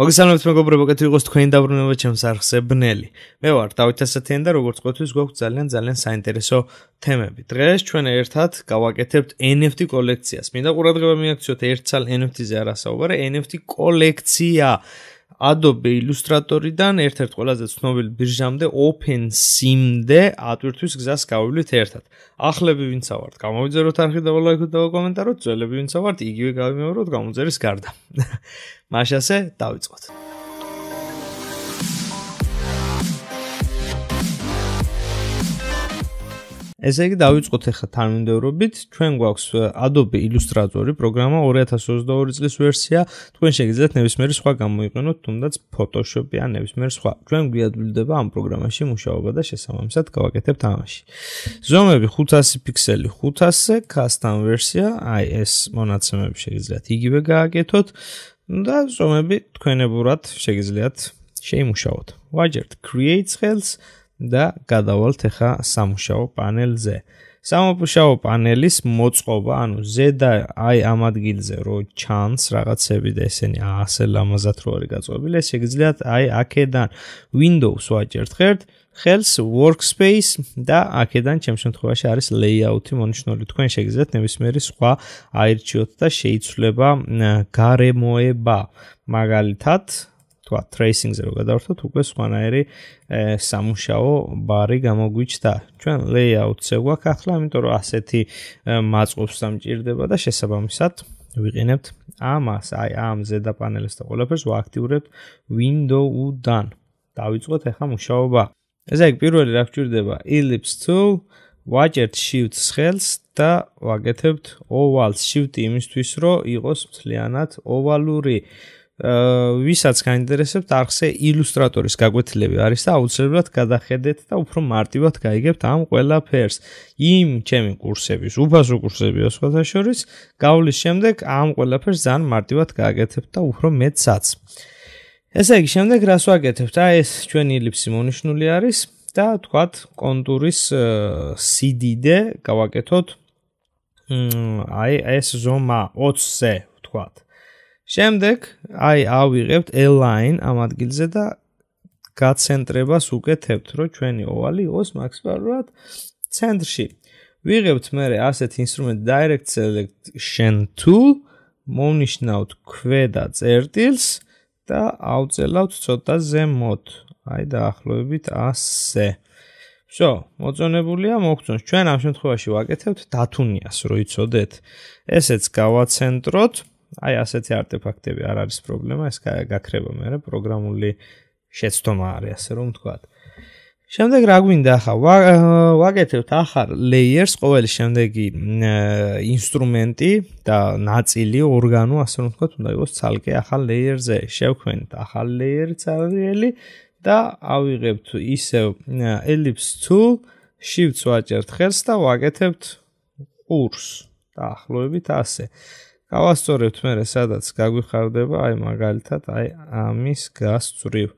მოგესალმებით მეგობრებო, კეთილი იყოს თქვენი დაბრუნება ჩემს არხსებნელი. მე ვარ დავით ასათიანი და როგორც ყოველთვის გვაქვს ძალიან ძალიან საინტერესო თემები. დღეს ჩვენ ერთად გავაკეთებთ NFT კოლექციას. მინდა ყურადღება მიაქციოთ ერთ ცალ NFT-ზე არასაუბარი, NFT კოლექცია. Adobe Illustrator-დან ერთ-ერთ ყველაზე ცნობილ ბირჟამდე OpenSea-მდე ატვირთვის გზას გავივლით ერთად. ახლები ვინცა ვართ, გამოვიწეროთ არხი და ლაიქოთ და კომენტაროთ, ძველები ვინცა ვართ, იგივე გავიმეოროთ გამოწერის გარდა. მაშასე დავიწყოთ. ესე იგი დავიწყოთ ახლა თანმიმდევრობით. ჩვენ გვაქვს Adobe Illustrator-ი პროგრამა 2022 წლის ვერსია. თქვენ შეგიძლიათ ნებისმიერი სხვა გამოიყენოთ, თუმდაც Photoshop-ი ან ნებისმიერი სხვა. ჩვენ გვიადვილდება ამ პროგრამაში მუშაობა და შესაბამისად გავაკეთებთ ამაში. ზომები 500 პიქსელი, 500-ზე custom ვერსია. აი ეს მონაცემები შეგიძლიათ იგივე გააკეთოთ და ზომები თქვენებურად შეგიძლიათ შეიმუშაოთ. ვაჯერთ create-ს ხელს და გადავალთ ახლა სამუშაო პანელზე. სამუშაო პანელის მოწყობა, ანუ ზედა აი ამ ადგილზე რო ჩანს რაღაცები და ესენი ასე ლამაზად რო არის გაწყობილი, ეს შეგიძლიათ აი აქედან Windows ვაჭერთ ხერთ ხელს workspace და აქედან ჩემ შემთხვევაში არის layout-ი მონიშნული. თქვენ შეგიძლიათ ნებისმიერი სხვა აირჩიოთ და შეიცვლება hm, გარემოება. მაგალითად, თქვა, ტრეისინგზე რო გადავართოთ, უკვე სხვანაირი სამუშაო ბარი გამოგვიჩნდა. ჩვენ ლეიაუტზე გვაქვს ახლა, ამიტომ რომ ასეთი მაწყობს სამჭირდება და შესაბამისად ვიყინებთ ამას, აი ამ ზედა პანელს და ყველაფერს ვააქტიურებთ Window-დან. დავიწყოთ ახლა მუშაობა. ესე იგი, პირველი რა გვჭირდება? Ellipse tool ვაჭერთ shift ხელს და ვაკეთებთ oval shift იმისთვის რომ იყოს მთლიანად ოვალური. ვისაც გაინტერესებს არხზე ილუსტრატორის გაკვეთილები არის და აუცილებლად გადახედეთ და უფრო მარტივად გაიგებთ ამ ყველაფერს. იმ ჩემი კურსების, უფასო კურსებია სხვათა შორის, გავლის შემდეგ ამ ყველაფერს ძალიან მარტივად გააკეთებ და უფრო მეცაც. ესე იგი, შემდეგ რას ვაკეთებთ? აი ეს ჩვენი ლიფსი მონიშნული არის და თქვათ კონტურის სიდიდე გავაკეთოთ. მ აი ეს ზომა 20-ზე, თქვათ. 20 შემდეგ აი ავიღებთ align ამ ადგილზე და გაცენტრებას უკეთებთ, რომ ჩვენი ოვალი იყოს მაქსიმალურად ცენტრში. ვიღებთ მე ასეთ ინსტრუმენტ direct selection tool, მომნიშნავთ ქვედა წერტილს და ავწელავთ ცოტა ზემოთ. აი დაახლოებით 100-ზე. Всё, მოწონებულია, მოგწონს. ჩვენ ამ შემთხვევაში ვაკეთებთ დათუნიას, რო იცოდეთ. ესეც გავაცენტროთ. აი ასეთი არტეფაქტები არ არის პრობლემა, ეს გაქრება, მაგრამ პროგრამული შეცდომა არის, ასე რომ ვთქვა. შემდეგ რა გვინდა ახლა? ვაკეთებთ ახლა ლეიერს, ყოველი შემდეგი ინსტრუმენტი და ნაწილი, ორგანო, ასე რომ ვთქვა, უნდა იყოს ცალკე ახალ ლეიერზე. შევქვენთ ახალ ლეიერი ცალრიელი და ავიღებთ ისე ელიფს tool, shift-ს ვაჭერთ ხელს და ვაკეთებთ ყურს. დაახლოებით ასე. გავასწორებთ მე რა სადაც გაგვიხარდება, აი მაგალითად, აი ამის გასწრივ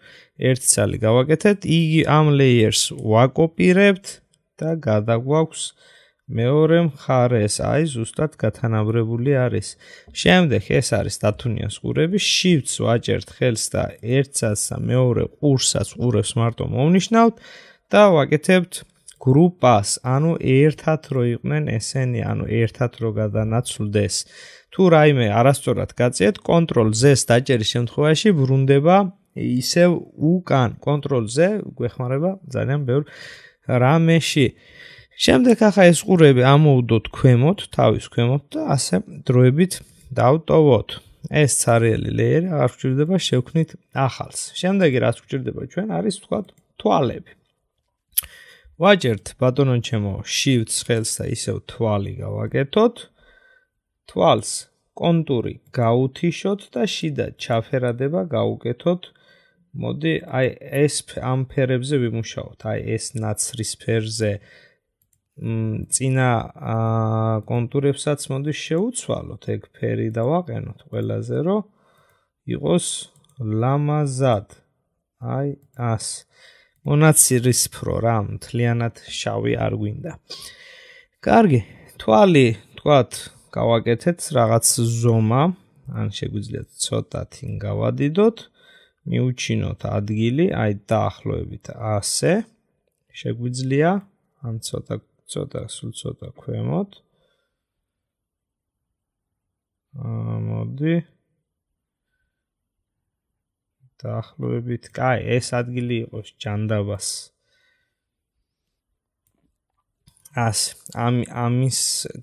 ერთ ცალი გავაკეთეთ, იგი ამ ლეიერს ვაკოპირებთ და გადაგვაქვს მეორე მხარეს, აი ზუსტად გათანაბრებული არის. შემდეგ ეს არის დათუნიას ყურები, shift-ს ვაჭერთ ხელს და ერთსაც და მეორე ყურსაც ყურებს მარტო მოვნიშნავთ და ვაკეთებთ 0.5 გრუპას, ანუ ერთად რო იყვნენ ესენი, ანუ ერთად რო გადანაცვლდეს. თუ რაიმე არასწორად გაწიეთ, control Z-ს დაჭერის შემთხვევაში ბრუნდება ისევ უკან. control Z გვეხმარება ძალიან ბევრ რამეში. შემდეგ ახლა ეს ყურები ამოვდოთ ქვემოთ, თავის ქვემოთ და ასე დროებით დავტოვოთ. ეს цаრიელი ლეიერი არ გჭირდება შევქნით ახალს. შემდეგი რაც გჭირდება ჩვენ არის თქვა თვალები. ვაჭერთ ბატონო ჩემო shift ხელს და ისევ თვალი გავაკეთოთ თვალს კონტური გაუთიშოთ და შიდა ჩაფერადება გაუკეთოთ მოდი აი ეს ამ ფერებზე ვიმუშაოთ აი ეს ნაცრის ფერზე მ წინა კონტურებსაც მოდი შევუცვალოთ ეგ ფერი და ვაყენოთ ყველაზე რომ იყოს ლამაზად აი ას მონაცრისფრო რა, მთლიანად შავი არ გვინდა. კარგი, თვალი, თქვათ, გავაკეთეთ რაღაც ზომა, ან შეგვიძლიათ ცოტა თინ გავადიდოთ, მიუჩინოთ ადგილი, აი დაახლოებით ასე. შეგვიძლია ან ცოტა ცოტა სულ ცოტა ქვემოთ. აა, მოდი. დაახლოებით, კაი, ეს ადგილი იყოს ჯანდაბას. ას ამ ამის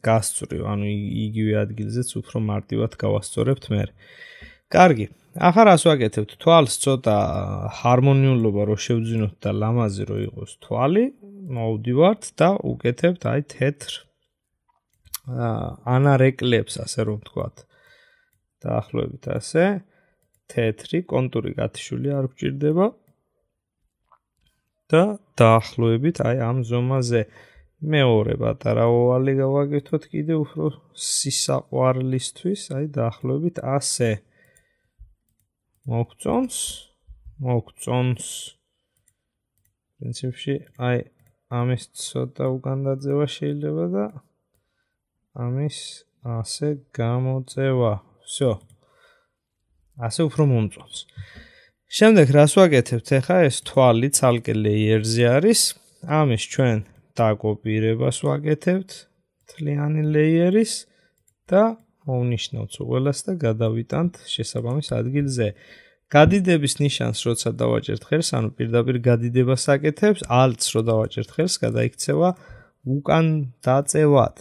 გასწრივ, ანუ იგივე ადგილზეც უფრო მარტივად გავასწორებთ მე. კარგი. ახლა რას ვაკეთებთ? თვალს ცოტა ჰარმონიულობა რო შევძინოთ და ლამაზი რო იყოს თვალი, მოვდივართ და უკეთებთ აი თეთრ ანარეკლებს, ასე რომ ვთქვათ. დაახლოებით ასე. თეთრი კონტური გათიშული არ გჭირდება და დაახლოებით აი ამ ზომაზე მეორე პატარა ოვალი გავაკეთოთ კიდე უფრო სისაყვარლისთვის აი დაახლოებით ასე მოგწონს მოგწონს პრინციპში აი ამის ცოტა უგანდაძევა შეიძლება და ამის ასე გამოწევა всё ასე უფრო მომწონს. შემდეგ რას ვაკეთებთ ახლა ეს თვალი ცალკე ლეიერზე არის. ამის ჩვენ დაკოპირებას ვაკეთებთ თლიანი ლეიერის და მოვნიშნოთ უველას და გადავიტანთ შესაბამის ადგილზე. გადიდების ნიშანს როცა დავაჭერთ ხელს, ანუ პირდაპირ გადიდებას აკეთებს, alt-ს რო დავაჭერთ ხელს, გადაიქცევა უკან დაწევად.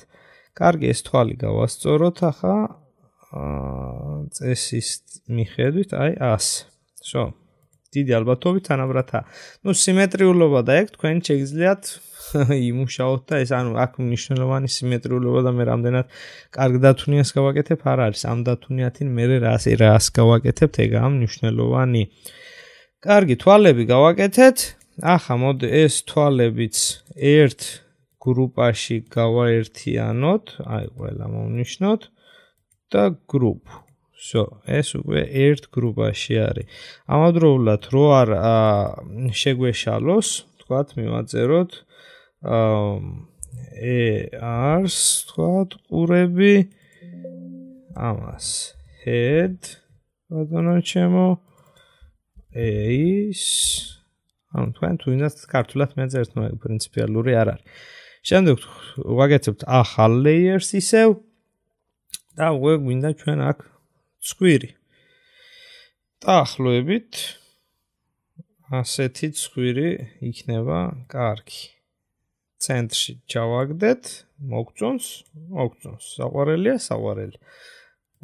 კარგი, ეს თვალი გავასწოროთ ახლა წესის მიხედვით, აი 100. შო. დიდი ალბათობით თანაბრადა. ნუ სიმეტრიულობა და ეგ თქვენ შეგიძლიათ იმუშაოთ და ეს ანუ აქ მნიშვნელოვანი სიმეტრიულობა და მე რამდენად კარგ დათუნიას გავაკეთებ არ არის. ამ დათუნიათი მე რას რას გავაკეთებ ეგ ამ მნიშვნელოვანი. კარგი, თვალები გავაკეთეთ. ახა მოდი ეს თვალებიც ერთ გრუპაში გავაერთიანოთ, აი ყველა მომნიშნოთ. აა და group. Всё, ეს უკვე ერთ группаში არის. ამავდროულად რო არ შეგვეშალოს, თქვათ მივაწეროთ э ars, თქვათ ყურები ამას. head ბატონო ჩემო ეის ან თქვენ თუნდაც ქართულად მე წერთ, მაგრამ პრინციპიალური არ არის. შემდეგ ვაკეთებთ ახალ layers-ისევ და უკვე გვინდა ჩვენ აქ ცხვირი. დაახლოებით ასეთი ცხვირი იქნება კარგი. ცენტრში ჩავაგდეთ, მოგწონს, მოგწონს. საყვარელია, საყვარელი.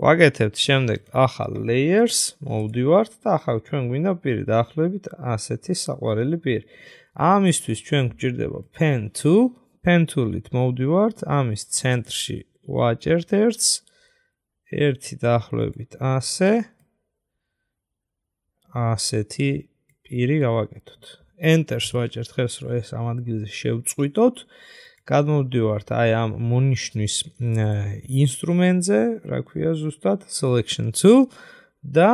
ვაკეთებთ შემდეგ ახალ ლეიერს, მოვდივართ და ახალ ჩვენ გვინდა პირი, დაახლოებით ასეთი საყვარელი პირი. ამისთვის ჩვენ გვჭირდება pen tool, pen tool-ით მოვდივართ ამის ცენტრში. ვაჭერთ ერთს ერთი დაახლოებით 100-ზე ასეთი პირი გავაკეთოთ. Enter-ს ვაჭერთ ხელს, რომ ეს ამ ადგილზე შევწყვიტოთ. გადმოვდივართ აი ამ მონიშნვის ინსტრუმენტზე, რა ქვია ზუსტად, selection tool და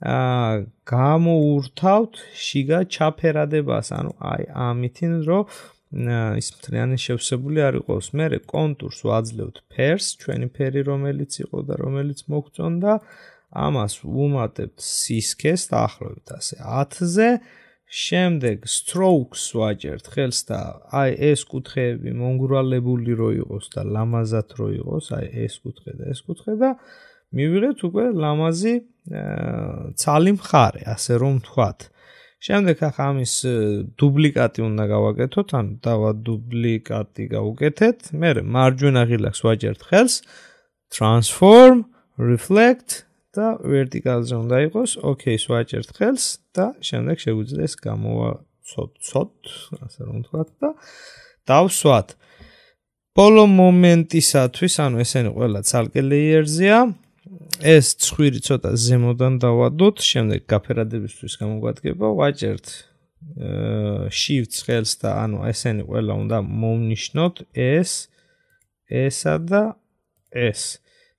აა გამოურთავთ შიგა ჩაფერადებას, ანუ აი ამითინ რომ ის მთლიანად შევსებული არ იყოს. მე კონტურს ვაძლევთ ფერს, ჩვენი ფერი რომელიც იყო და რომელიც მოგწონდა, ამას ვუმატებთ სისქეს და ახლობთ ასე 10-ზე. შემდეგ strokes ვაჭერთ ხელს და აი ეს კუთხეები მონგრალებული რო იყოს და ლამაზად რო იყოს, აი ეს კუთხე და ეს კუთხე და მივიღეთ უკვე ლამაზი ცალი მხარე, ასე რომ ვთქვათ. აა შემდეგ ახ ამის დუბლიკატი უნდა გავაკეთოთ, ან დავა დუბლიკატი გავუკეთეთ. მე მარჯვენა ღილაკს ვაჯერთ ხელს. Transform, Reflect და ვერტიკალზე უნდა იყოს. ოკეის ვაჯერთ ხელს და შემდეგ შეგვიძლია გამოვაცოთ, ასე რომ თქვა და დავსვათ. ბოლო მომენტისათვის, ანუ ესენი ყველა ცალკე ლეიერზია. ეს ცხვირი ცოტა ზემოდან დავადოთ, შემდეგ გაფერადებისთვის გამოგვადგება, ვაჭერთ shift ხელს და ანუ ესენი ყველა უნდა მომნიშნოთ ეს ესა და ეს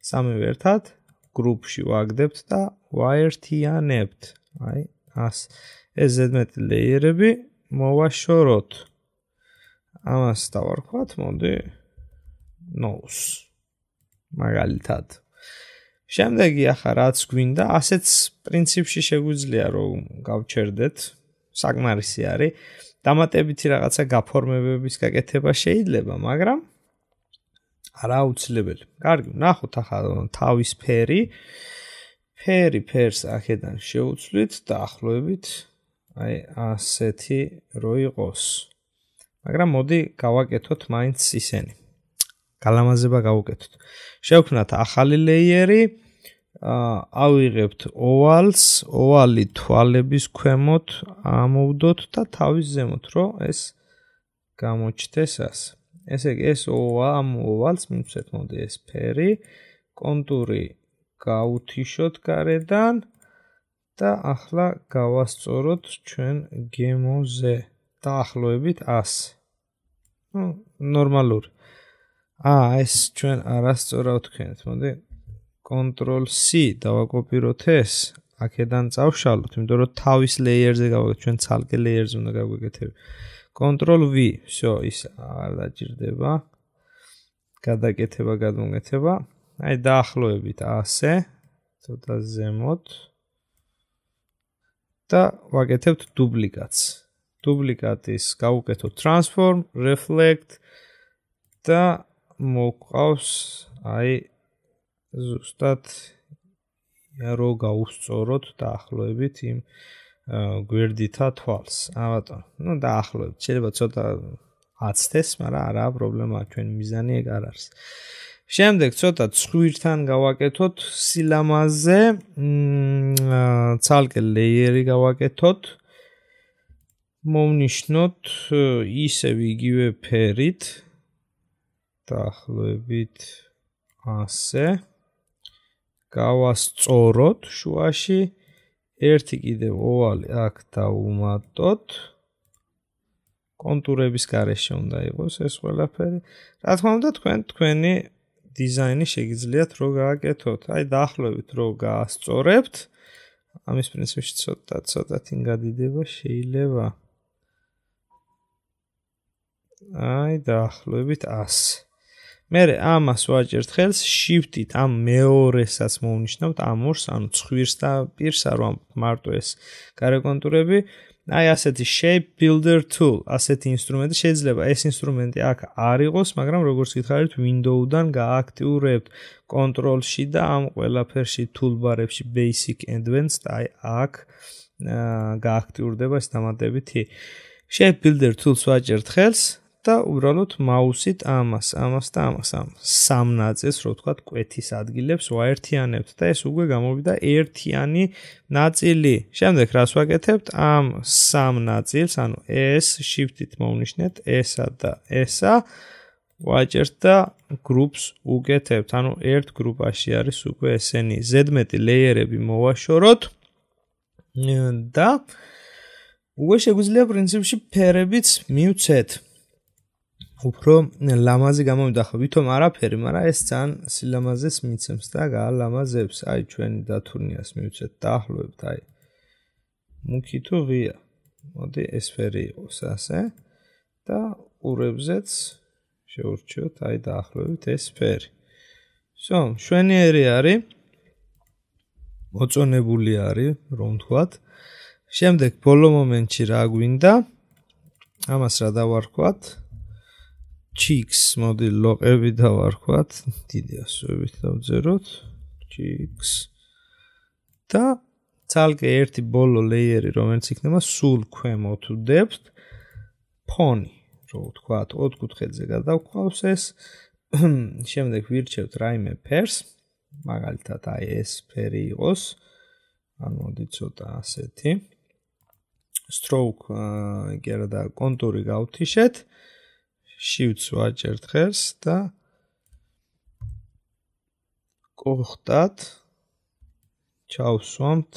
სამივე ერთად group-ში ვაგდებთ და ვაერთიანებთ. აი, ას ეს ზედმეტი ლეიერები მოვაშოროთ. ამას დავარქვათ, მოდი. nose. მაგალითად შემდეგი ახლა რაც გვინდა, ასეთ პრინციპში შეგვიძლია რომ გავჩერდეთ. საკმარისი არის. დამატებითი რაღაცა გაფორმებების გაკეთება შეიძლება, მაგრამ არაუცლებელი. კარგი, ნახოთ ახლა თავის ფერი. ფერი ფერს ახედან შეუცვლით და ახლოებით აი ასეთი რო იყოს. მაგრამ მოდი გავაკეთოთ მაინც ისინი. გალამაზება გავუკეთოთ. შევქნათ ახალი ლეიერი. აა ავიღებთ ოვალს, ოვალი თვალების ქვემოთ ამოვდოთ და თავის ზემოთ, რომ ეს გამოჩნდეს ას. ესე იგი, ეს ოვა ამ ოვალს მივცეთ მოდი ეს ფერი. კონტური გაუთიშოთ გარედან და ახლა გავასწოროთ ჩვენ გემოზე. დაახლოებით 100. ნორმალური. აა ეს ჩვენ არასწორად თქვენთ მოდი control c დავაკოპიროთ ეს აქედან წავშალოთ იმიტომ რომ თავის ლეიერზე გავაკეთე ჩვენ ცალკე ლეიერზე უნდა გავაკეთებ control v всё ის არ დაჭirdება გადაკეთება გადმოკეთება აი დაახლოებით ასე ცოტა ზემოთ და ვაკეთებთ დუპლიკატს დუპლიკატის გავუკეთოთ transform reflect და მოყავს აი ზუსტად რო გაუსწოროთ დაახლოებით იმ გვერდითა თვალს. ამიტომ, ну დაახლოებით, შეიძლება ცოტა აცდეს, მაგრამ არაა პრობლემა, ჩვენ მიზანი ეგ არ არის. შემდეგ ცოტა ცხვირთან გავაკეთოთ სილამაზე, მ ცალკე ლეიერი გავაკეთოთ. მომნიშნოთ ისევ იგივე ფერით დაახლოებით 100-ზე. გავასწოროთ შუაში ერთი კიდევ ოვალი აქ დავუმატოთ. კონტურების გარეშე უნდა იყოს ეს ყველაფერი. რა თქმა უნდა, თქვენ თქვენი დიზაინი შეგიძლიათ რო გააკეთოთ. აი დაახლოებით რო გაასწორებთ. ამის პრინციპში ცოტა ცოტა თინგადიდება შეიძლება. აი დაახლოებით 100. მე ამას ვაჭერთ ხელს shift-ით ამ მეორესაც მოვნიშნავთ ამ ორს, ანუ ცხვირს და პირს არ ვამბობ მარტო ეს გარეკონტურები. აი ასეთი shape builder tool, ასეთი ინსტრუმენტი შეიძლება ეს ინსტრუმენტი აქ არ იყოს, მაგრამ როგორც გითხარით window-დან გააქტიურებთ control-ში და ამ ყველაფერში toolbar-ებში basic advanced, აი აქ გააქტიურდება ეს დამატებითი shape builder tool-ს ვაჭერთ ხელს და უბრალოდ მაუსით ამას, ამას და ამას, ამ სამ ნაწილს, რო ვთქვათ, კვეთის ადგილებს ვაერთიანებთ და ეს უკვე გამოვიდა ერთიანი ნაწილი. შემდეგ რას ვაკეთებთ? ამ სამ ნაწილს, ანუ S Shift-ით მოვნიშნეთ, S-ა და S-ა ვაჭერთ და groups უკეთებთ. ანუ ერთ გრუპაში არის უკვე ესენი ზედმეტი ლეიერები მოვაშოროთ და უკვე შეგვიძლია პრინციპში ფერებიც მივცეთ. უფრო ლამაზი გამომდა ხო ვითომ არაფერი მაგრამ ეს ძალიან სილამაზეს მიცემს და გალამაზებს აი ჩვენი დათურნიას მივცეთ დაახლოებით აი მუქი თუ ღია მოდი ეს ფერი იყოს ასე და ურებზეც შეურჩიოთ აი დაახლოებით ეს ფერი всё შვენიერი არის მოწონებული არის რომ თქვათ შემდეგ ბოლო მომენტში რა გვინდა ამას რა დავარქვათ chicks მოდი ლოყები დავარქვათ დიდია სუებით დავწეროთ chicks და ძალკე ერთი ბოლო ლეიერი რომელიც იქნება სულ ქვემოთ დებთ ფონი რო ვთქვათ ოთხკუთხედზე გადავქვავს ეს შემდეგ ვირჩევთ რაიმე ფერს მაგალითად აი ეს ფერი იყოს ანუ მოდი ცოტა ასეთი stroke-ი, ეგ არა და კონტური გავთიშეთ. აა shift-ს ვაჭერთ ხერს და ყოხტად ჩავსვამთ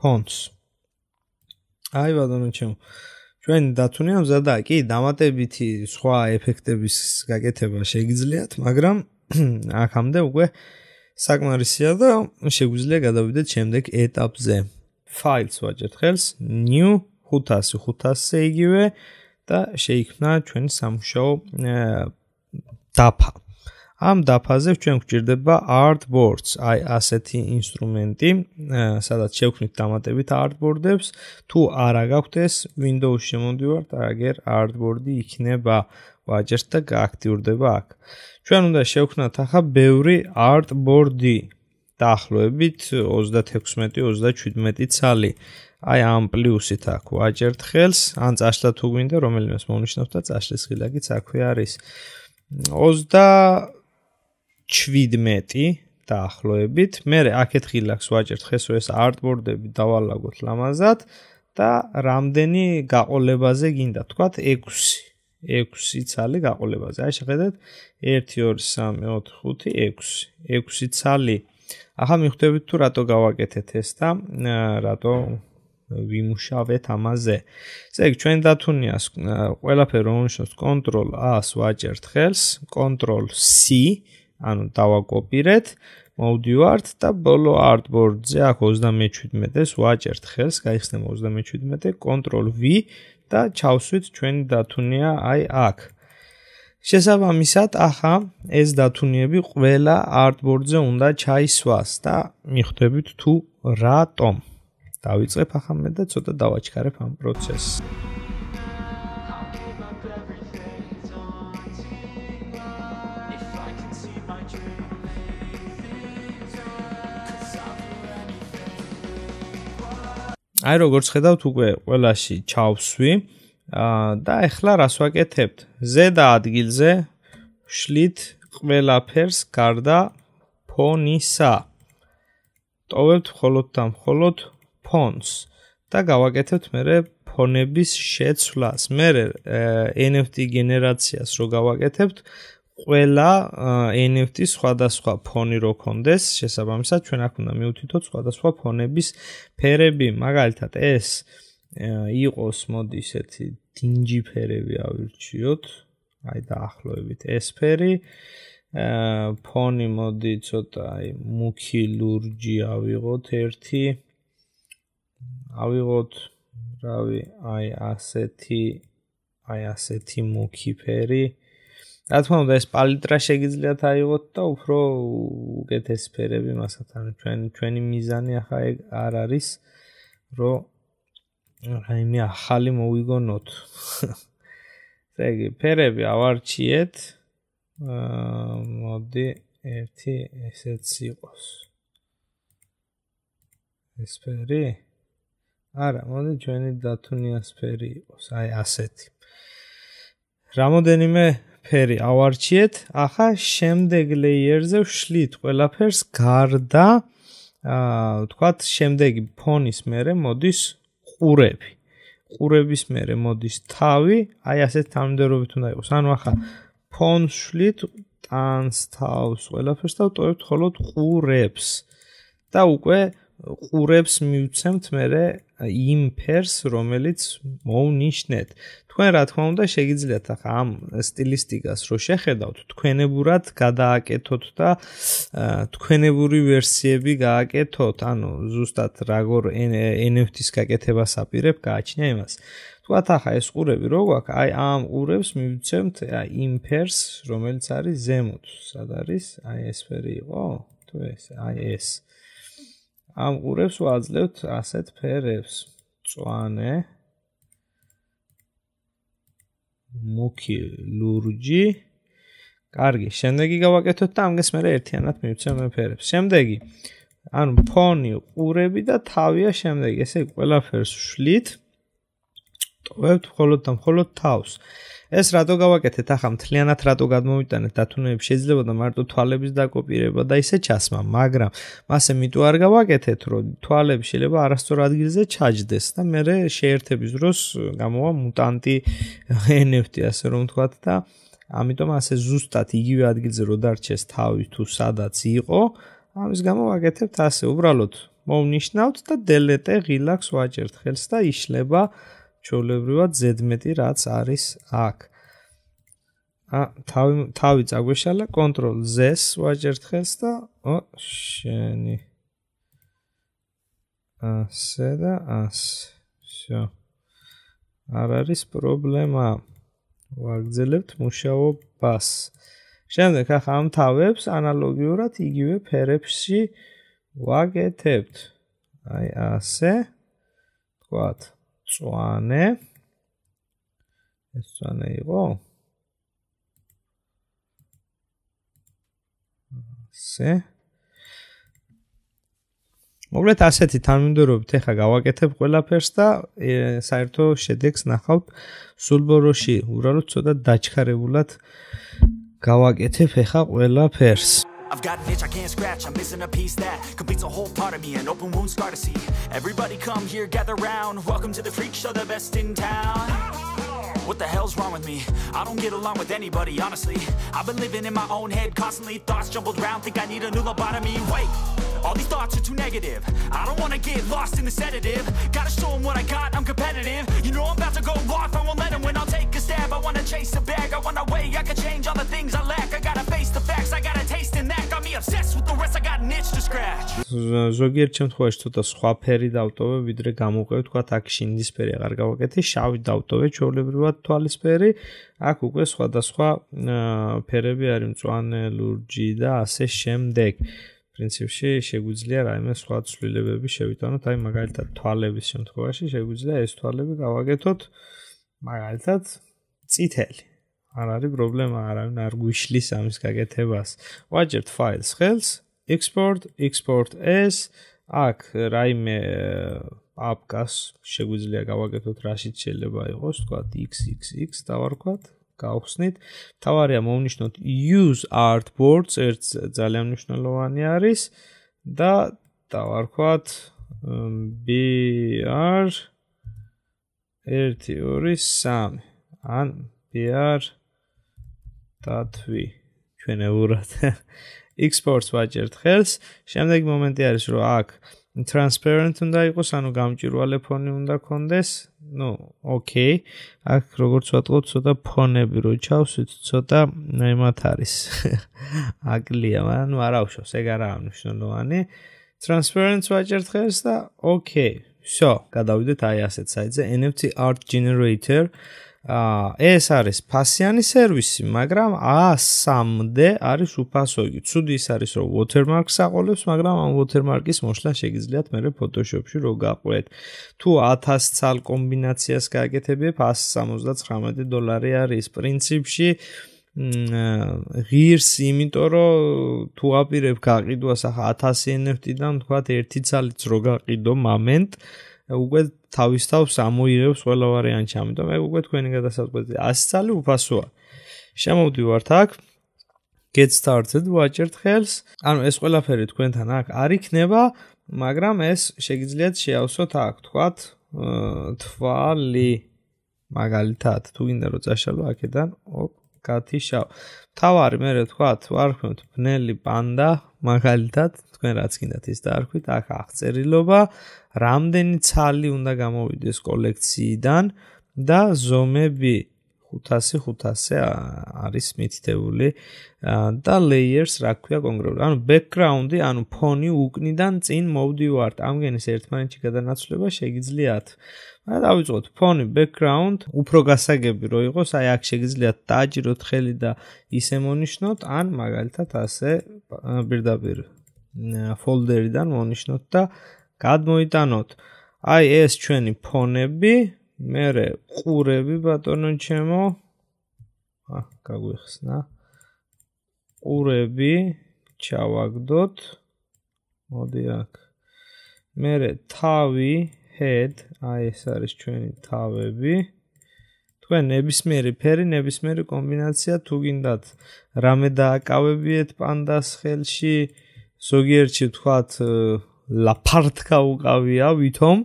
ფონტს. აი ბატონო ჩემო. ჩვენ დათუნია მზადა, კი, დამატებითი სხვა ეფექტების გაკეთება შეგიძლიათ, მაგრამ აქამდე უკვე საკმარისია და შეგვიძლია გადავიდეთ შემდეგ ეტაპზე. ფაილს ვაჭერთ ხელს new 500 500 იგივე და შეიქმნა ჩვენი სამუშაო დაფა. ამ დაფაზე ჩვენ გვჭირდება artboards, აი ასეთი ინსტრუმენტი, სადაც შევქმნით დამატებით artboards. თუ არა გაქვთ ეს Windows-ში შემოდივართ, აგერ artboard-ი იქნება ვაჭერ და გააქტიურდება აქ. ჩვენ უნდა შევქმნათ ახლა ბევრი artboard-ი. დაახლოებით 36-37 წალი. აი ამ პლუსით აქ ვაჭერთ ხელს, ან წაშლა თუ გვინდა, რომელიმეს მომნიშნავთ და წაშლის ღილაკიც აქვე არის. 27 დაახლოებით. მე აქეთ ღილაკს ვაჭერთ ხეს, ეს არტბორდები დავალაგოთ ლამაზად და რამდენი გაყოლებაზე გინდა, თქვათ 6. 6 ცალი გაყოლებაზე. აი შეხედეთ 1 2 3 4 5 6. 6 ცალი. ახლა მიხვდებით თუ რატო გავაკეთეთ ეს და რატო ვიმუშავეთ ამაზე. ესე იგი ჩვენ დათუნიას ყველაფერ რომშოს control A-ს ვაჭერთ ხელს, control C, ანუ დავაკოპირეთ, მოვდივართ და ბოლო artboard-ზე აქ 37-ს ვაჭერთ ხელს, გაიხსნება 37, control V და ჩავსვით ჩვენ დათუნია აი აქ. შესაბამისად, აჰა, ეს დათუნიები ყველა artboard-ზე უნდა ჩაისვას და მიხვდებით თუ რატომ. დავიწყებ ახალმე და ცოტა დავაჩქარებ ამ პროცესს. აი როგორც ხედავთ უკვე ყველაში ჩავსვი და ეხლა რას ვაკეთებთ? ზედა ადგილზე შლით ყველაფერს გარდა ფონისა. ტოვებთ ხოლოდ და ხოლოდ ფონს და გავაკეთებთ მე ფონების შეცვლას. მე NFT გენერაციას რო გავაკეთებთ, ყველა NFT სხვადასხვა ფონი რო კონდეს, შესაბამისად ჩვენ აქ უნდა მივთითოთ სხვადასხვა ფონების ფერები. მაგალითად, ეს იყოს, მოდი ესეთი დინჯი ფერები ავირჩიოთ. აი დაახლოებით ეს ფერი. ა ფონი მოდი ცოტა აი მუქი ლურჯი ავიღოთ ერთი. ავიღოთ რავი აი ასეთი აი ასეთი მუქი ფერი რა თქმა უნდა ეს палитра შეგიძლიათ აიღოთ და უფრო უკეთეს ფერები მასათ ანუ ჩვენი ჩვენი მიზანი ახლა ეგ არ არის რომ რაიმე ახალი მოვიგონოთ ეგ ფერები ავარჩიეთ აა მოდი ერთი ესეც იყოს ეს ფერი არა, მოდი ჩვენი დათუნია სფერი იყოს, აი ასეთი. რამოდენიმე ფერი ავარჩიეთ, ახლა შემდეგ ლეიერზე ვშლით ყველაფერს გარდა აა ვთქვათ, შემდეგი ფონის მერე მოდის ყურები. ყურების მერე მოდის თავი, აი ასეთ თანმიმდევრობით უნდა იყოს. ანუ ახლა ფონს შლით, ტანს თავს, ყველაფერს და ვტოვებთ ხოლოდ ყურებს. და უკვე ყურებს მივცემთ მერე იმ ფერს, რომელიც მოუნიშნეთ. თქვენ რა თქმა უნდა შეგიძლიათ ახ ამ სტილისტიკას რო შეხედავთ, თქვენებურად გადააკეთოთ და თქვენებური ვერსიები გააკეთოთ, ანუ ზუსტად რაგორ NFT-ს გაკეთებას აპირებ, გააჩნია იმას. თქვათ ახა ეს ყურები რო გვაქვს, აი ამ ყურებს მივცემთ იმ ფერს, რომელიც არის ზემოთ. სად არის? აი ეს ფერი იყო? თუ ეს? აი ეს. აი ეს. ამ ყურებს ვაძლევთ ასეთ ფერებს. წვანე მუქი ლურჯი კარგი, შემდეგი გავაკეთოთ და ამგეს მე ერთიანად მივცემ მე ფერებს. შემდეგი ანუ ფონი, ყურები და თავია შემდეგი. ესე იგი ყველა ფერს ვშლით. ტოვებთ მხოლოდ და მხოლოდ თავს. ეს რატო გავაკეთეთ ახლა მთლიანად რატო გადმოვიტანეთ დათუნეებს შეიძლება და მარტო თვალების დაკოპირება და ისე ჩასმა მაგრამ მასე მიტო არ გავაკეთეთ რომ თვალები შეიძლება არასწორ ადგილზე ჩაჯდეს და მე შეერთების დროს გამოვა მუტანტი NFT ასე რომ ვთქვათ და ამიტომ ასე ზუსტად იგივე ადგილზე რო დარჩეს თავი თუ სადაც იყო ამის გამო ვაკეთებთ ასე უბრალოდ მოვნიშნავთ და დელეტე ღილაკს ვაჭერთ ხელს და იშლება ჩვეულებრივად ზედმეტი რაც არის აქ. ა თავი თავი წაგვეშალა control z-ს ვაჭერთ ხელს და ო შენი. ა სედა ას. всё. არ არის პრობლემა. ვაგრძელებთ მუშაობას. შემდეგ ახ ამ თავებს ანალოგიურად იგივე ფერებში ვაკეთებთ. აი ასე. თქვათ წვანე ეს წვანე იყო ასე მოგლეთ ასეთი თანმიმდევრობით ახლა გავაკეთებ ყველაფერს და საერთო შედეგს ნახავთ სულბოროში უბრალოდ ცოტა დაჩქარებულად გავაკეთებ ახლა ყველაფერს I've got an itch I can't scratch, I'm missing a piece that completes a whole part of me, an open wound scar to see. Everybody come here, gather round, welcome to the freak show, the best in town. What the hell's wrong with me? I don't get along with anybody, honestly. I've been living in my own head, constantly thoughts jumbled round, think I need a new lobotomy, wait! All these thoughts are too negative I don't wanna get lost in the sedative Gotta show them what I got, I'm competitive You know I'm about to go lost ზოგიერთ შემთხვევაში ცოტა სხვა ფერი დავტოვე, ვიდრე გამოვყევი, თქვა, აქ შინდისფერი აღარ გავაკეთე, შავი დავტოვე, ჩვეულებრივად თვალისფერი. აქ უკვე სხვადასხვა ფერები არის მწვანე, ლურჯი და ასე შემდეგ. პრინციპში შეგვიძლია რაიმე სხვა ცვლილებები შევიტანოთ, აი მაგალითად თვალების შემთხვევაში შეგვიძლია ეს თვალები გავაკეთოთ მაგალითად წითელი. არ არის პრობლემა, არავინ არ გუშლის ამის გაკეთებას. ვაჭერთ ფაილს ხელს export export s აქ რაიმე აპკას შეგვიძლია გავაკეთოთ რაშიც შეიძლება იყოს თქვა xxx დავარქვათ გავხსნით თავარია მოვნიშნოთ use artboards ერთ ძალიან მნიშვნელოვანი არის და დავარქვათ br 1 2 3 ან br.tv ჩვენ ევურათ exports ვაჭერთ ხელს. შემდეგ მომენტი არის, რომ აქ transparent უნდა იყოს, ანუ გამჭირვალე ფონი უნდა კონდეს. ну, окей. აქ როგორც ვატყობ, ცოტა ფონები რო ჩავსვით, ცოტა მეmat არის. აკლია, ანუ არავშოს, ეგ არაა მნიშვნელოვანი. transparent ვაჭერთ ხელს და окей. всё, გადავიდეთ აი ასეთ საიტზე, NFT art generator. ეს არის ფასიანი სერვისი, მაგრამ A3-მდე არის უფასო. ცუდი ის არის, რომ watermark-ს აყოლებს, მაგრამ ამ watermark-ის მოშლა შეგიძლიათ მე რე Photoshop-ში რო გაყვეთ. თუ 1000 ცალ კომბინაციას გააკეთებ, 179 დოლარი არის პრინციპში. ღირს, იმიტომ რომ თუ აპირებ გაყიდვას ახლა 1000 NFT-დან, თქვა 1 ცალიც რო გაყიდო მომენტ, უკვე თავის თავს ამოიღებს ყველა ვარიანტი, ამიტომ მე უკვე თქვენი გადასაწყვეტი 100 ძალი უფასოა. შემოვდივართ აქ. Get started, ვაჭერთ ხელს. ანუ ეს ყველაფერი თქვენთან აქ არ იქნება, მაგრამ ეს შეგიძლიათ შეავსოთ აქ, თქვათ, თვალი მაგალითად, თუ გინდა რომ წაშალო აქედან, ოპ, გათიშავ. თავარი მე რა თქვათ, ვარქვით ბნელი პანდა მაგალითად, თქვენ რაც გინდათ ის დაარქვით აქ აღწერილობა რამდენი ცალი უნდა გამოვიდეს კოლექციიდან და ზომები 500-500 არის მითითებული და layers რა ქვია კონკრეტულად ანუ background-ი ანუ ფონი უკნიდან წინ მოვდივართ ამგენის ერთმანეთში გადანაცვლება შეიძლებათ და დავიწყოთ ფონი background უფრო გასაგები რო იყოს აი აქ შეიძლება დაჭიროთ ხელი და ისე მონიშნოთ ან მაგალითად ასე პირდაპირ ფოლდერიდან მონიშნოთ და გადმოიტანოთ. აი ეს ჩვენი ფონები, მე ყურები ბატონო ჩემო. ა, გაგვიხსნა. ყურები ჩავაგდოთ. მოდი აქ. მე თავი head, აი ეს არის ჩვენი თავები. თქვენ ნებისმიერი ფერი, ნებისმიერი კომბინაცია თუ გინდათ, რამე დააკავებიეთ პანდას ხელში. ზოგიერთში თქვათ ლაფარტკა უკავია ვითომ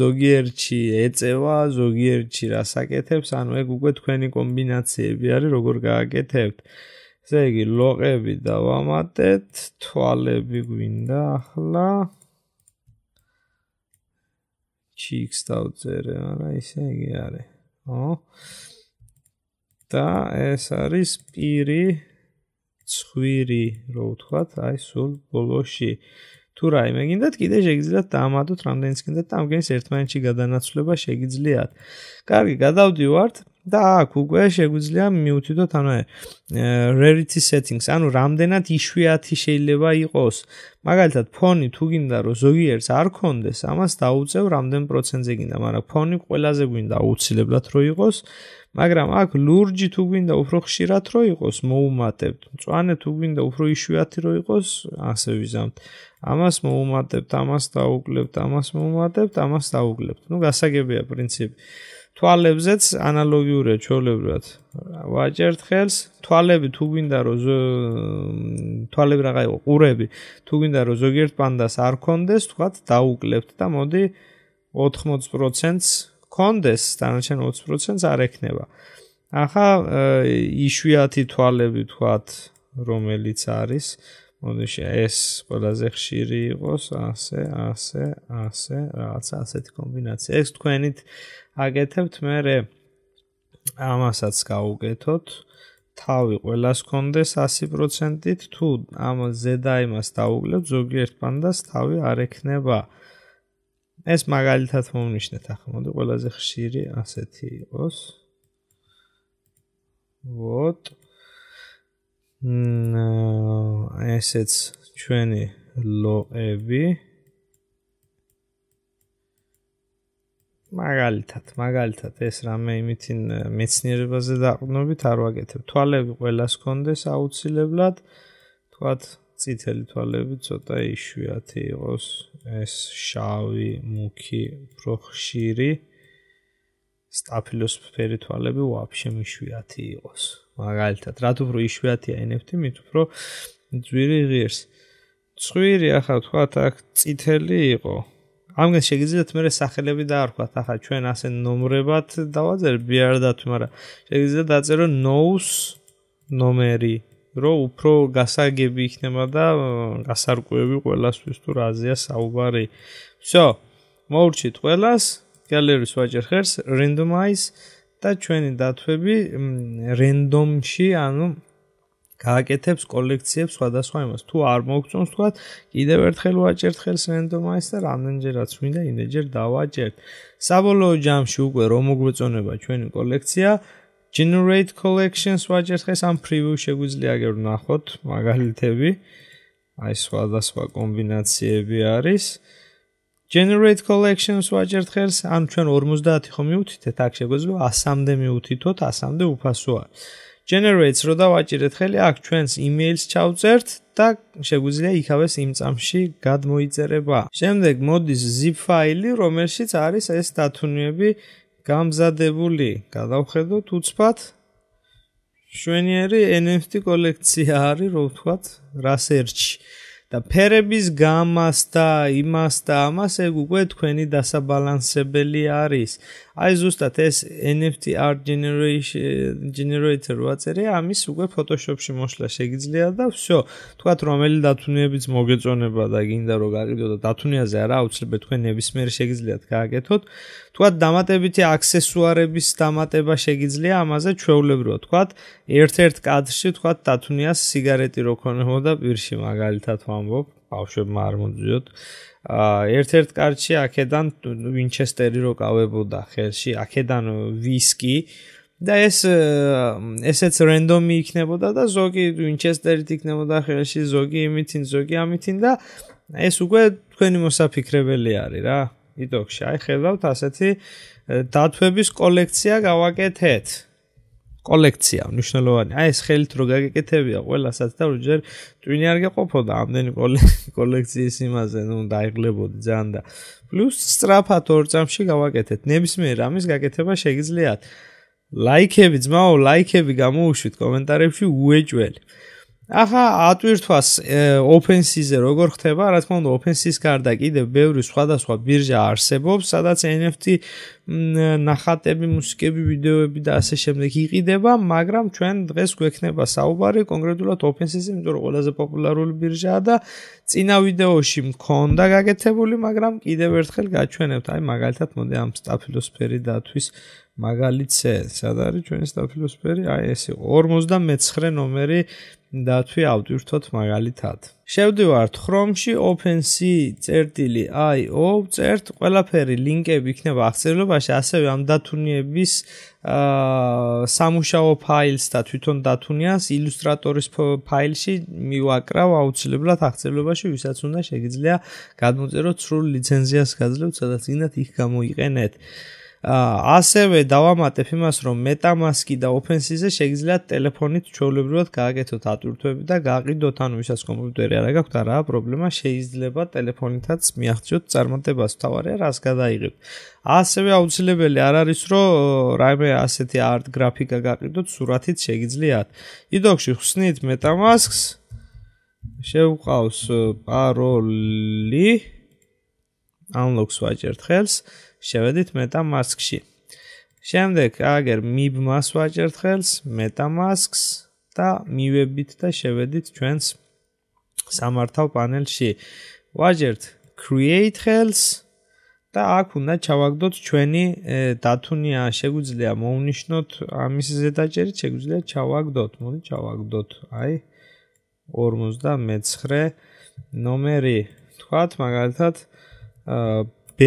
ზოგიერთში ეწევა ზოგიერთში რასაკეთებს ანუ ეგ უკვე თქვენი კომბინაციები არის როგორ გააკეთებთ ესე იგი ლოყები დავამატეთ თვალები გვინდა ახლა cheeks დავწერე არა ესე იგი არის ო და ეს არის პირი ცხვირი რო ვთქვათ, აი სულ ბოლოში. თუ რაიმე გინდათ, კიდე შეგიძლიათ დაამატოთ რამდენიც გინდათ და ამგენს ერთმანეთში გადანაცვლება შეგიძლიათ. კარგი, გადავდივართ და აქ უკვე შეგვიძლია მიუთითოთ ანუ rarity settings, ანუ რამდენად იშვიათი შეიძლება იყოს. მაგალითად, ფონი თუ გინდა რომ ზოგიერთს არ კონდეს, ამას დაუწევ რამდენ პროცენტზე გინდა, მაგრამ ფონი ყველაზე გინდა აუცილებლად რომ იყოს. მაგრამ აქ ლურჯი თუ გვინდა უფრო ხშირად რო იყოს მოუმატებთ. მწვანე თუ გვინდა უფრო იშვიათი რო იყოს, ასე ვიზამთ. ამას მოუმატებთ, ამას დაუკლებთ, ამას მოუმატებთ, ამას დაუკლებთ. ნუ გასაგებია პრინციპი. თვალებზეც ანალოგიურია ჩოლებრად. ვაჭერთ ხელს, თვალები თუ გვინდა რო თვალები რაღა იყო, ყურები, თუ გვინდა რო ზოგიერთ პანდას არ კონდეს, თქვათ დაუკლებთ და მოდი 80%-ს კონდეს დანარჩენ 20%-ს არ ექნება. ახლა იშვიათი თვალები თქვათ რომელიც არის მოდიში ეს ყველაზე ხშირი იყოს ასე ასე ასე რაღაც ასეთი კომბინაცია ეს თქვენით აკეთებთ მე ამასაც გავუკეთოთ თავი ყველას კონდეს 100%-ით თუ ამ ზედა იმას დაუკლებ ზოგიერთ პანდას თავი არ ექნება აა ეს მაგალითად მომნიშნეთ ახლა მოდი ყველაზე ხშირი ასეთი იყოს вот მ э, ესეც ჩვენი ლოები მაგალითად მაგალითად ეს რამე იმithin э, მეცნიერებაზე დაყნობით არ ვაკეთებ თვალები ყველას კონდეს აუცილებლად თქვათ ციტელი თვალები ცოტა იშვიათი იყოს ეს შავი მუქი უფრო ხშირი სტაფილოსფერი თვალები ვაფშე მიშვიათი იყოს მაგალითად რა თუ უფრო იშვიათია NFT მით უფრო ძვირი ღირს ცხვირი ახლა თქვათ აქ ციტელი იყო ამგან შეგიძლიათ მე სახელები დაარქვათ ახლა ჩვენ ასე ნომრებად დავაძერ ბიარდათ მაგრამ შეგიძლიათ დაწერო ნოუს ნომერი 1 რომ უფრო გასაგები იქნება და გასარკვევი ყველასთვის თუ რაზეა საუბარი. Всё. მოურჩით ყველას, galeris vajerhers, randomize და ჩვენი დათვები random-ში, ანუ გააკეთებს კოლექციებს სხვადასხვა იმას. თუ არ მოგწონს თქვა, კიდევ ერთხელ ვაჭერთ ხელს randomize და რამდენჯერაც მინდა, იმდენჯერ დავაჭერთ. საბოლოო ჯამში უკვე რომ მოგვეწონება ჩვენი კოლექცია, generate collections ვაჭერ ხეს ამ preview შეგვიძლია აგერ ვნახოთ მაგალითები აი სხვადასხვა კომბინაციები არის generate collections ვაჭერ ხერს ან ჩვენ 50 ხომ მიუთითეთ აქ შეგვიძლია 100-მდე მიუთითოთ 100-მდე უფასოა generates რო დავაჭერეთ ხელი აქ ჩვენს email-ს ჩავწერთ და შეგვიძლია იქავეს იმ წამში გადმოიწერება. შემდეგ მოდის zip ფაილი, რომელშიც არის ეს დათუნები გამზადებული, გადავხედოთ უცბად. შვენიერი NFT კოლექცია არის, რო ვთქვა, რასერჩი. და ფერების გამას და იმას და ამას ეგ უკვე თქვენი დასაბალანსებელი არის. აი ზუსტად ეს NFT art generation generator ვაწერე, ამის უკვე Photoshop-ში მოშლა შეიძლება და всё. თქვათ რომელი დათუნეებიც მოგეწონება და გინდა რომ გაიგდო და დათუნეაზე არა, უცხებე თქვენ ნებისმიერ შეგიძლიათ გააკეთოთ. თქვათ დამატებითი აქსესუარების დამატება შეგიძლია ამაზე ჩვეულებრივად. თქვათ ერთ-ერთ კადრში თქვათ დათუნეას სიგარეტი როქონებოდა პირში მაგალითად ვამბობ. ბავშვებმა არ მოძიოთ. აა ერთ-ერთ კარჩი აქედან وينჩესტერი რო გავებოდა ხელში, აქედან ვისკი და ეს ესეც რენდომი იქნებოდა და ზოგი وينჩესტერით იქნებოდა ხელში, ზოგი იმითინ, ზოგი ამითინ და ეს უკვე თქვენი მოსაფიქრებელი არის რა. იტოქში აი ხედავთ ასეთი დათვების კოლექცია გავაკეთეთ. კოლექცია მნიშვნელოვანი. აი ეს ხელით რო გაგეკეთებია ყველასაც და როჯერ ტვინი არ გეყოფოდა ამდენი კოლექციის იმაზე, ნუ დაიღლებოდი ძალიან და პლუს სტრაფად ორ წამში გავაკეთეთ. ნებისმიერ ამის გაკეთება შეგიძლიათ. ლაიქები ძმაო, ლაიქები გამოუშვით კომენტარებში უეჭველი. აჰა, ატვირთვას ოფენსიზე როგორ ხდება? რა თქმა უნდა, ოფენსის გარდა კიდე ბევრი სხვადასხვა ბირჟა არსებობს, სადაც NFT ნახატები, მუსიკები, ვიდეოები და ასე შემდეგ იყიდება, მაგრამ ჩვენ დღეს გვექნება საუბარი კონკრეტულად OpenSSL-ზე, იმიტომ რომ ყველაზე პოპულარული ბირჟაა და წინა ვიდეოში მქონდა გაკეთებული, მაგრამ კიდევ ერთხელ გაჩვენებთ, აი მაგალითად მოდი ამ სტაფილოსფერი დათვის მაგალითზე, სად არის ჩვენი სტაფილოსფერი? აი ეს იყო 59 ნომერი დათვი ავტვირთოთ მაგალითად. შევდივართ Chrome-ში opensea.io წერტ ყველაფერი ლინკები იქნება აღწერილობაში, ასევე ამ დათუნიების აა სამუშაო ფაილს და თვითონ დათუნიას Illustrator-ის ფაილში მივაკრავ აუცილებლად აღწერილობაში, ვისაც უნდა შეგიძლია გადმოწეროთ სრულ ლიცენზიას გაძლევთ, სადაც ინდათ იქ გამოიყენეთ. ასევე დავამატებ იმას, რომ MetaMask-ი და OpenSea-ზე შეგიძლიათ ტელეფონით ჩაოლებრივად გააკეთოთ ატვირთვები და გააყიდოთ, ანუ ვისაც კომპიუტერი არ აქვს, არა პრობლემა, შეიძლება ტელეფონითაც მიაღწიოთ წარმატებას. თავარია რას გადაიღებ. ასევე აუცილებელი არ არის, რომ რაიმე ასეთი art გრაფიკა გააყიდოთ სურათით შეგიძლიათ. იდოქში ხსნით MetaMask-ს შევყავს პაროლი unlocks ვაჭერთ ხელს შევედით MetaMask-ში. შემდეგ, აგერ MIB mask ვაჭერთ ხელს MetaMask-ს და მივებით და შევედით ჩვენს სამართავ პანელში. ვაჭერთ create ხელს და აქ უნდა ჩავაგდოთ ჩვენი დათუნია, შეგვიძლია მოვნიშნოთ ამის ზედაჭერით, შეგვიძლია ჩავაგდოთ, მოდი ჩავაგდოთ. აი 59 ნომერი. თქვათ მაგალითად b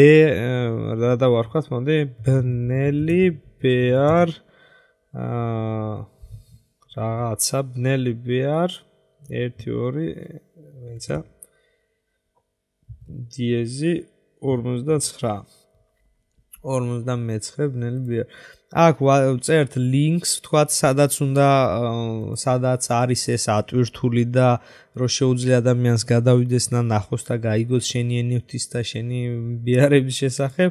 რა დავარქვა მომდი ბნელი ბR აა რაღაცა ბნელი ბR 1 2 ვინცა დიეზი 59 49 ბნელი ბიარ. აქ წერთ links თქვათ სადაც უნდა სადაც არის ეს ატვირთული და რო შეუძლია ადამიანს გადავიდეს და ნახოს და გაიგოს შენი ენიუთის და შენი ბიარების შესახებ.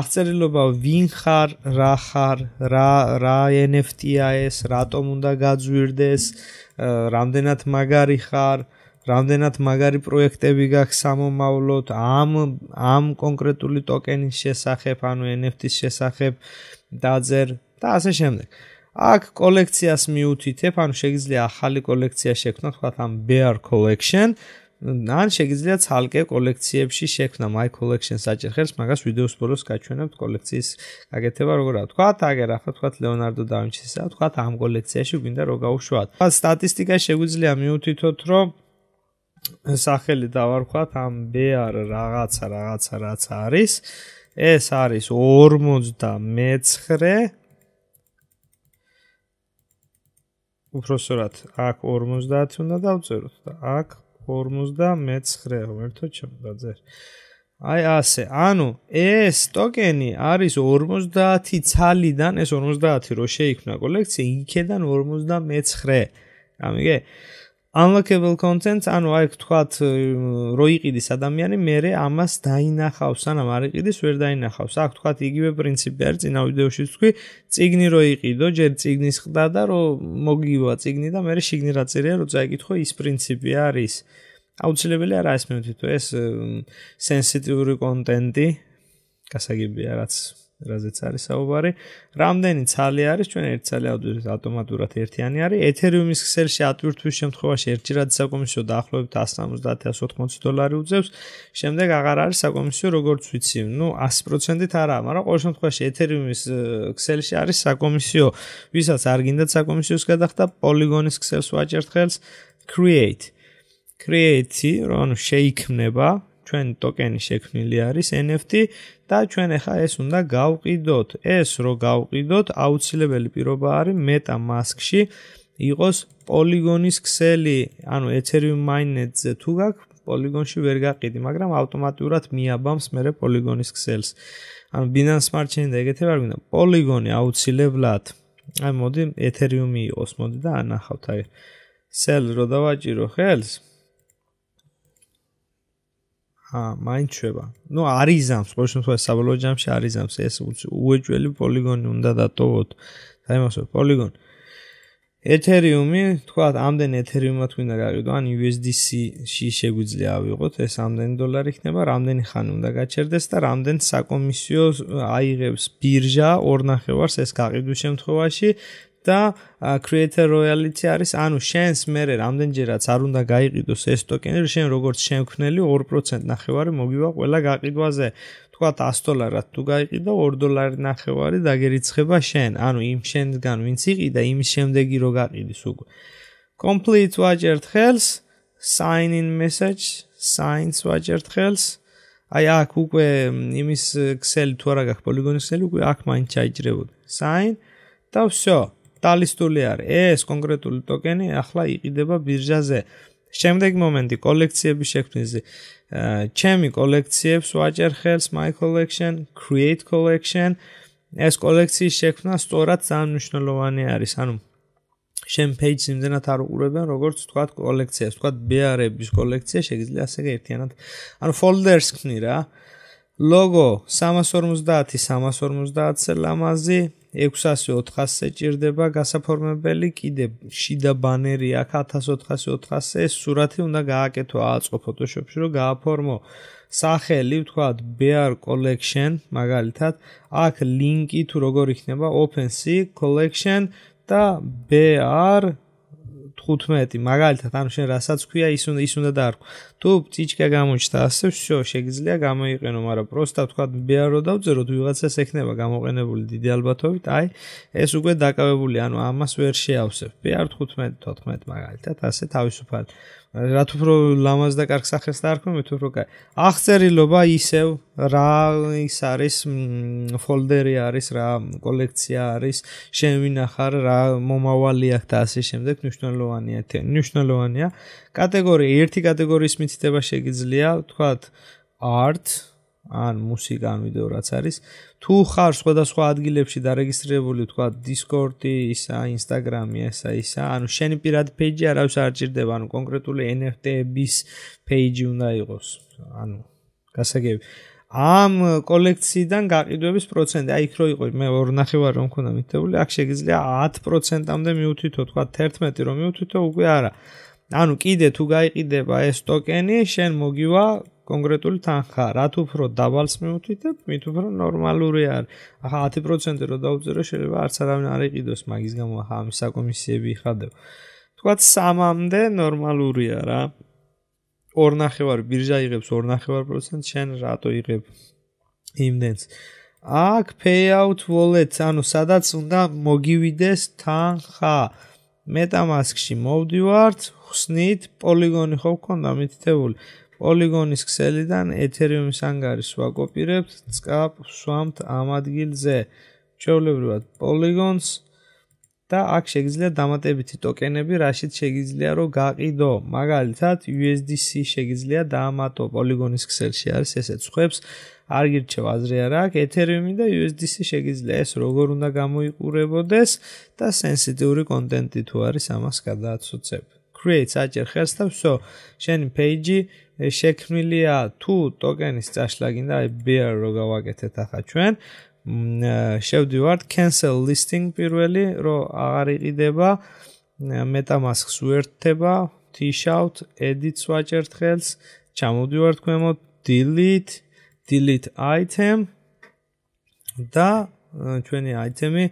აღწერილობა ვინ ხარ, რა ხარ, რა რა NFT-ა ეს, რატომ უნდა გაძვირდეს, რამდენად მაგარი ხარ, აა რამდენად მაგარი პროექტები გაქვს ამომავლოთ ამ ამ კონკრეტული ტოკენის შესახებ, ანუ NFT-ის შესახებ დაძერ და ასე შემდეგ. აქ კოლექციას მიუთითებ, ანუ შეიძლება ახალი კოლექცია შექმნა, თქვა ამ Bear Collection. ან შეიძლება ცალკე კოლექციებში შექმნა My Collection საჭერხელს, მაგას ვიდეოს ბოლოს გაჩვენებთ კოლექციის გაკეთება როგორ თქვა, აგერ ახლა თქვა ლეონარდო დავინჩისა, თქვა ამ კოლექციაში გვინდა რომ გაუშვათ. სტატისტიკა შეგვიძლია მიუთითოთ, რომ სახელი დავარქვათ ამ BR რაღაცა რაღაცა რაც არის. ეს არის 59 უпроსურად აქ 50 უნდა დავწეროთ და აქ 59 ვერთო ჩემ დაძერ. აი ასე, ანუ ეს ტოკენი არის 50 ცალიდან ეს 50 რო შეიქმნა კოლექცია, იქიდან 59. გამიგე? unlockable contents, ანუ აი თქვათ э, რო იყიდის ადამიანი, მერე ამას დაინახავს, სანამ არ იყიდის, ვერ დაინახავს. აქ თქვათ იგივე პრინციპი არის წინა ვიდეოშიც თქვი, ციგნი რო იყიდო, ჯერ ციგნის ხდა და რო მოგივა ციგნი და მერე შიგნი რა წერია, რო წაიკითხო, ის პრინციპი არის. აუცილებელი არა ეს მე თვითონ ეს sensitive content-ი გასაგებია რაც რაზეც არის საუბარი. რამდენი ცალი არის? ჩვენ ერთ ცალი ავდივით ავტომატურად ერთიანი არის. Ethereum-ის ქსელში ატვირთვის შემთხვევაში ერთჯერადი საკომისიო დაახლოებით 150-180 დოლარი უძევს. შემდეგ აღარ არის საკომისიო, როგორც ვიცი. ნუ 100%-ით არაა, მაგრამ ყოველ შემთხვევაში Ethereum-ის ქსელში არის საკომისიო. ვისაც არ გინდა საკომისიოს გადახდა, Polygon-ის ქსელს ვაჭერთ ხელს. Create. Create-ი, რომ შეიქმნება ჩვენ ტოკენი შექმნილი არის NFT, და ჩვენ ახლა ეს უნდა გავყიდოთ. ეს რო გავყიდოთ, აუცილებელი პირობა არის meta mask-ში იყოს პოლიგონის ქსელი, ანუ ethereum mainnet-ზე თუ გაქვს პოლიგონში ვერ გაყიდი, მაგრამ ავტომატურად მიაბამს მე პოლიგონის ქსელს. ანუ Binance Smart Chain და ეგეთები არ გინდა. პოლიგონი აუცილებლად. აი მოდი ethereum-ი იყოს, მოდი და ანახავთ აი. sell რო დავაჭირო ხელს. მაინც შევა. ნუ არიზამს, ყოველ შემთხვევაში საბოლოო ჯამში არიზამს ეს უეჭველი პოლიგონი უნდა დატოვოთ. და იმასო პოლიგონ. ეთერიუმი, თქვა ამდენ ეთერიუმად გინდა გაიგო, ან USDC-ში შეგვიძლია ავიღოთ, ეს ამდენი დოლარი იქნება, რამდენი ხანი უნდა გაჩერდეს და რამდენ საკომისიო აიღებს ბირჟა ორნახევარს ეს გაყიდვის შემთხვევაში და creator royalty არის, ანუ შენს მერე რამდენჯერაც არ უნდა გაიყიდოს ეს ტოკენი, შენ როგორც შემქმნელი 2% ნახევარი მოგივა ყველა გაყიდვაზე. თქვათ 100 დოლარად თუ გაიყიდა 2 დოლარი ნახევარი დაგერიცხება შენ, ანუ იმ შენგან ვინც იყიდა იმის შემდეგი რო გაყიდის უკვე. complete wagered health sign in message signs wagered health აი აქ უკვე იმის ქსელი თუ არა გაქვს პოლიგონის ქსელი უკვე აქ მაინც ჩაიჭრებოდი sign და всё კატალისტული არის ეს კონკრეტული ტოკენი ახლა იყიდება ბირჟაზე შემდეგი მომენტი კოლექციების შექმნაზე ჩემი კოლექციებს ვაჭერ ხელს my collection create collection ეს კოლექციის შექმნა სწორად ძალიან მნიშვნელოვანი არის ანუ შენ page-ს იმდანაც არ უყურებენ როგორც თქვათ კოლექციას თქვათ bear-ების კოლექცია შეიძლება ასე ერთიანად ანუ folders ხნი რა logo 350 350-ზე ლამაზი 600-400-ზე ჭირდება გასაფორმებელი კიდე შიდა ბანერი აქ 1400-400-ზე სურათი უნდა გააკეთო აწყო ფოტოშოპში რომ გააფორმო სახელი ვთქვათ BR collection მაგალითად აქ ლინკი თუ როგორ იქნება OpenSea collection და BR 15 მაგალითად ამ შენ რასაც ქვია ის უნდა ის უნდა დაარქვა თუ ციჩკა გამოჩნდა ასე всё შეიძლება გამოიყენო მაგრამ პროსტა თქვა მეარო დავწეროთ ვიღაცას ექნება გამოყენებული დიდი ალბათობით აი ეს უკვე დაკავებული ანუ ამას ვერ შეავსებ მეარ 15 14 მაგალითად ასე თავისუფალი რათ უფრო ლამაზ და კარგ სახეს დაარქმევით უფრო კაი. აღწერილობა ისევ რა ის არის ფოლდერი არის რა კოლექცია არის შევინახარ რა მომავალი აქვს და ასე შემდეგ ნიშნულოვანია თე ნიშნულოვანია კატეგორია ერთი კატეგორიის მიწდება შეიძლება თქვა art ან მუსიკა ან ვიდეო რაც არის. თუ ხარ სხვადასხვა ადგილებში დარეგისტრირებული, თქვა Discord-ი, ისა Instagram-ი, ესა ისა, ანუ შენი პირად პეიჯი არავის არ ჭირდება, ანუ კონკრეტული NFT-ების პეიჯი უნდა იყოს. ანუ გასაგები. ამ კოლექციიდან გაყიდვების პროცენტი, აი იქ რო იყო, მე 2.5-ვარ რომ ქონა მითხებული, აქ შეიძლება 10%-ამდე მიუთითო, თქვა 11 რომ მიუთითო, უკვე არა. ანუ კიდე თუ გაიყიდება ეს ტოკენი, შენ მოგივა კონკრეტული თანხა, რათ უფრო დაბალს მივუთითებ, მით უფრო ნორმალური არ. ახლა 10% რო დაუწერო, შეიძლება არც არავინ არ იყიდოს მაგის გამო ახლა ამ საკომისიები ხადებ. თქვათ 3-მდე ნორმალურია რა. 2.5 ბირჟა იღებს 2.5%, შენ რატო იღებ იმდენს? აქ payout wallet, ანუ სადაც უნდა მოგივიდეს თანხა. მეტამასკში მოვდივართ, ხსნით პოლიგონი ხო გქონდა მითითებული? პოლიგონის ქსელიდან ეთერიუმის ანგარის ვაკოპირებთ წკაპ სვამთ ამ ადგილზე ჩვეულებრივად პოლიგონს და აქ შეიძლება დამატებითი ტოკენები რაშიც შეიძლება რომ გაყიდო მაგალითად USDC შეიძლება დაამატო პოლიგონის ქსელში არის ესეც ხებს არ გირჩევ აზრი არა აქ ეთერიუმი და USDC შეიძლება ეს როგორ უნდა გამოიყურებოდეს და სენსიტიური კონტენტი თუ არის ამას გადააცოცებ create საჭერ ხერს და всё შენი პეიჯი შექმნილია თუ ტოკენის წაშლა გინდა აი bear რო გავაკეთეთ ახლა ჩვენ შევდივართ cancel listing პირველი რო აღარ იყიდება metamask-ს უერთდება tshout edit swatcher ხელს ჩამოვდივართ ქვემოთ delete delete item და ჩვენი item-ი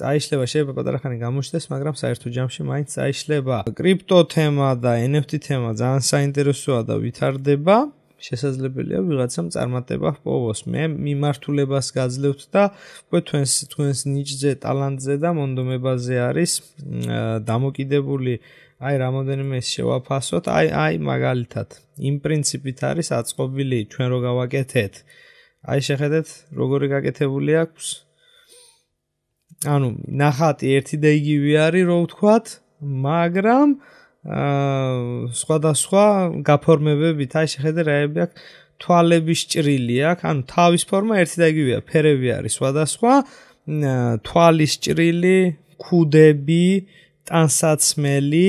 წაიშლება შეიძლება პატარა ხანი გამოშდეს, მაგრამ საერთო ჯამში მაინც წაიშლება. კრიპტო თემა და NFT თემა ძალიან საინტერესოა და ვითარდება. შესაძლებელია ვიღაცამ წარმატება ჰპოვოს. მე მიმართულებას გაძლევთ და უკვე თქვენს თქვენს ნიჭზე, ტალანტზე და მონდომებაზე არის დამოკიდებული. აი, რამოდენიმე შევაფასოთ. აი, აი, მაგალითად, იმ პრინციპით არის აწყობილი ჩვენ რო გავაკეთეთ. აი, შეხედეთ, როგორი გაკეთებული აქვს. ანუ ნახატი ერთი და იგივე არის, რო ვთქვათ, მაგრამ აა სხვადასხვა გაფორმებებით, აი შეხედე რაები აქ თვალების ჭრილი აქვს, ანუ თავის ფორმა ერთი და იგივეა, ფერები არის სხვადასხვა, თვალის ჭრილი, ქუდები, ტანსაცმელი,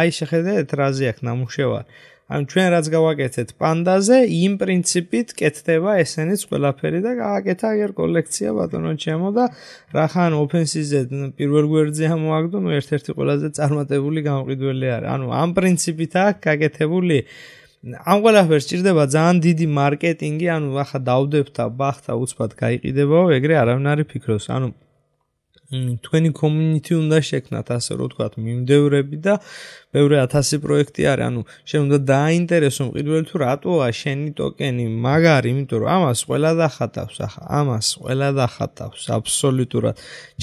აი შეხედეთ რაზე აქ ნამუშევარი. ან ჩვენ რაც გავაკეთეთ პანდაზე, იმ პრინციპით კეთდება ესენიც ყველაფერი და გააკეთა ერთ კოლექცია ბატონო ჩემო და რახან ოფენსიზე პირველ გვერდზე ამოაგდო, ნუ ერთ-ერთი ყველაზე წარმატებული გამყიდველი არის. ანუ ამ პრინციპითაა გაკეთებული. ამ ყველაფერს ჭირდება ძალიან დიდი მარკეტინგი, ანუ ახლა დავდებთ და ბახთა უცბად გაიყიდებაო, ეგრე არავინ არი ფიქროს. ანუ თქვენი community უნდა შექმნათ, ასე რომ ვთქვათ, მიმდევრები და მეორე 1000 პროექტი არის, ანუ შენ უნდა დაინტერესო მყიდველი თუ რატოა შენი ტოკენი მაგარი, იმიტომ რომ ამას ყველა დახატავს, ახა, ამას ყველა დახატავს, აბსოლუტურად.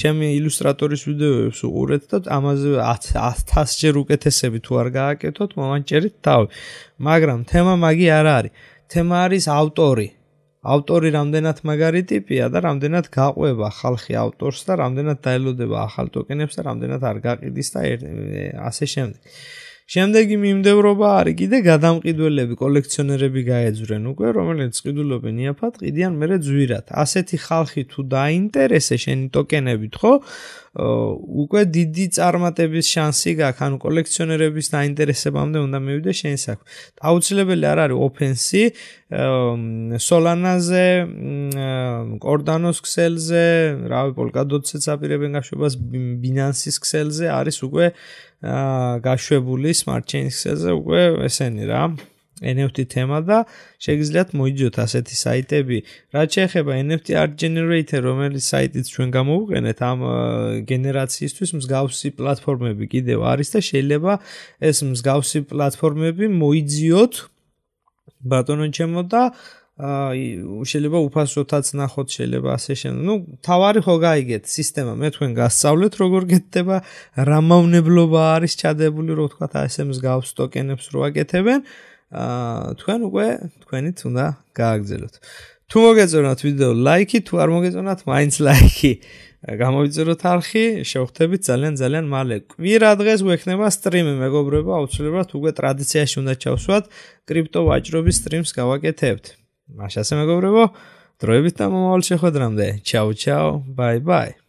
ჩემი ილუსტრატორის ვიდეოებს უყურეთ და ამაზე 1000 ჯერ უკეთესები თუ არ გააკეთოთ, მომანჭერით თავი. მაგრამ თემა მაგი არ არის. თემა არის ავტორი. ავტორი რამდენად მაგარი ტიპია და რამდენად გაყვება ხალხი ავტორს და რამდენად დაელოდება ახალ ტოკენებს და რამდენად არ გაყიდის და ასე შემდეგ. შემდეგი მიმდევრობა არის კიდე გადამყიდველები, კოლექციონერები გაეძვრენ უკვე, რომელიც წყიდულობენ იაფად, ყიდიან მერე ძვირად. ასეთი ხალხი თუ დაინტერესე შენი ტოკენებით, ხო? უკვე დიდი წარმატების შანსი გაქვს ანუ კოლექციონერების დაინტერესებამდე უნდა მივიდე შენ საქმე აუცილებელი არ არის ოფენსი სოლანაზე კორდანოს ქსელზე რავი პოლკადოტსაც აპირებენ გაშვებას ბინანსის ქსელზე არის უკვე აა გაშვებული smart chain-ის ქსელზე უკვე ესენი რა NFT თემა და შეგიძლიათ მოიძიოთ ასეთი საიტები. რაც შეეხება NFT Art Generator, რომელიც საიტიც ჩვენ გამოუყენეთ ამ გენერაციისთვის მსგავსი პლატფორმები კიდევ არის და შეიძლება ეს მსგავსი პლატფორმები მოიძიოთ ბატონო ჩემო და აი შეიძლება უფასოთაც ნახოთ შეიძლება ასე შენ ნუ თავარი ხო გაიგეთ სისტემა მე თქვენ გასწავლეთ როგორ გეთდება რა მავნებლობა არის ჩადებული რო თქვა ესემს გავს ტოკენებს რო აკეთებენ თქვენ უკვე თქვენიც უნდა გააგზელოთ. თუ მოგეწონათ ვიდეო, ლაიქი, თუ არ მოგეწონათ, მაინც ლაიქი. გამოიწეროთ არხი, შევხვდებით ძალიან ძალიან მალე. კვირა დღეს გვექნება სტრიმი, მეგობრებო, აუცილებლად უკვე ტრადიციაში უნდა ჩავსვათ, კრიპტო ვაჭრობის სტრიმს გავაკეთებთ. მაშასე მეგობრებო, დროებით და მომავალ შეხვედრამდე. ჩაო, ჩაო, ბაი-ბაი.